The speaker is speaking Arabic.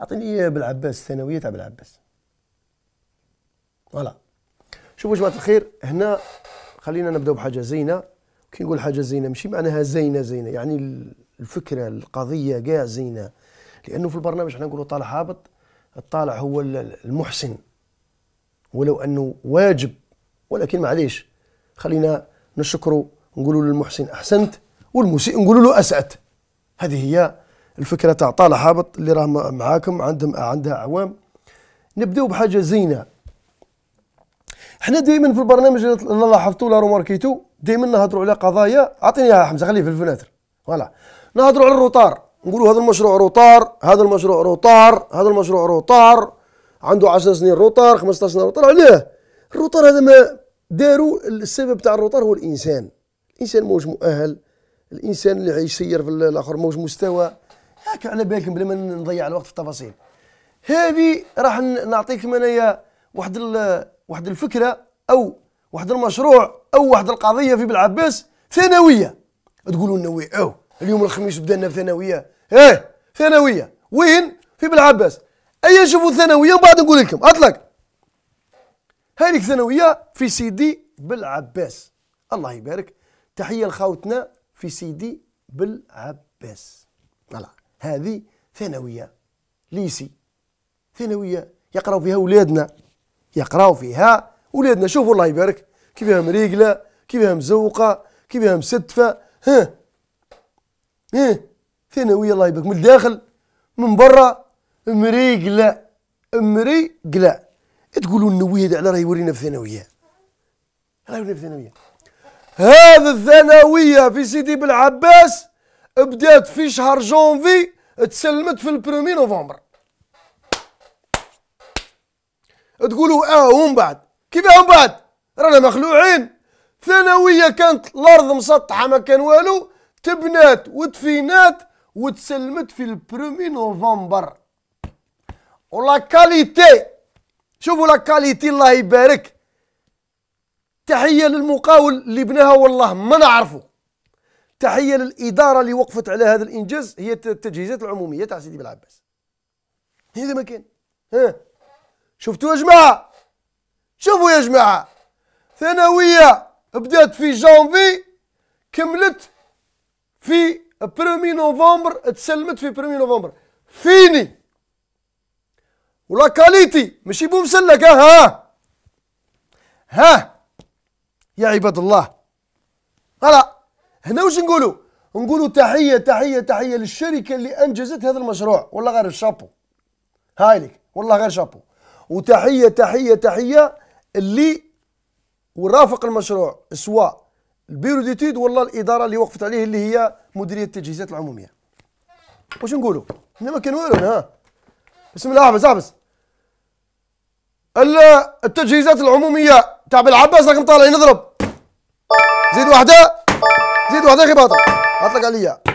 اعطيني بالعباس الثانويه تاع بالعباس فوالا شوفوا جماعه الخير هنا خلينا نبداو بحاجه زينه كي نقول حاجه زينه ماشي معناها زينه زينه يعني الفكره القضيه كاع زينه لانه في البرنامج احنا نقولوا طالع هابط الطالع هو المحسن ولو انه واجب ولكن معليش خلينا نشكره نقولوا للمحسن احسنت والمسيء نقولوا له اسات هذه هي الفكره تاع طالع هابط اللي راه معاكم عندهم عندها اعوام نبداو بحاجه زينه حنا دائما في البرنامج اللي لاحظتوا لا روماركيتو دائما نهضروا على قضايا اعطيني يا حمزه خليه في الفناتر فوالا نهضروا على الروطار نقولوا هذا المشروع روطار هذا المشروع روطار هذا المشروع روطار عنده 10 سنين روطار 15 سنه روطار علاه الروطار هذا ما داروا السبب تاع الروطار هو الانسان الانسان موش مؤهل الانسان اللي يسير في الاخر موش مستوى هاكا على بالكم بلا ما نضيع الوقت في التفاصيل هذه راح نعطيكم انايا واحد واحد الفكره او واحد المشروع او واحد القضيه في بالعباس ثانويه تقولوا لنا وي او اليوم الخميس بدانا بثانويه ايه ثانويه وين في بالعباس اي نشوفوا الثانويه وبعد نقول لكم اطلق هذيك ثانويه في سيدي بالعباس الله يبارك تحيه لخاوتنا في سيدي بالعباس الله هذه ثانوية ليسي ثانوية يقراو فيها ولادنا يقراو فيها ولادنا شوفوا الله يبارك كيفاها مريقلة كيفاها مزوقة كيفاها مستفة ها ها ثانوية الله يبارك من الداخل من برا مريقلة مريقلة تقولوا النووي هذا على راه يورينا في ثانوية راه يورينا في ثانوية هذا الثانوية في سيدي بن عباس بدات في شهر جونفي تسلمت في البرومي نوفمبر تقولوا اه ومن بعد كيف آه، ومن بعد رانا مخلوعين ثانوية كانت الأرض مسطحة ما كان والو تبنات وتفينات وتسلمت في البرومي نوفمبر ولا كاليتي شوفوا لا كاليتي الله يبارك تحية للمقاول اللي بناها والله ما نعرفه تحيه للاداره اللي وقفت على هذا الانجاز هي التجهيزات العموميه تاع سيدي بلعباس هذا ما كان ها شفتوا يا جماعه شوفوا يا جماعه ثانويه بدات في جانفي كملت في برومي نوفمبر تسلمت في برومي نوفمبر فيني ولا كاليتي ماشي بومسلك ها ها يا عباد الله هلا هنا واش نقولوا نقولوا تحيه تحيه تحيه للشركه اللي انجزت هذا المشروع والله غير شابو هايلك والله غير شابو وتحيه تحيه تحيه اللي ورافق المشروع سواء البيرو تيد ولا الاداره اللي وقفت عليه اللي هي مديريه التجهيزات العموميه واش نقولوا هنا ما كان والو ها بسم الله احبس احبس التجهيزات العموميه تاع بالعباس راكم طالعين نضرب زيد واحده जी तो हद की बात हाथ लगा लिया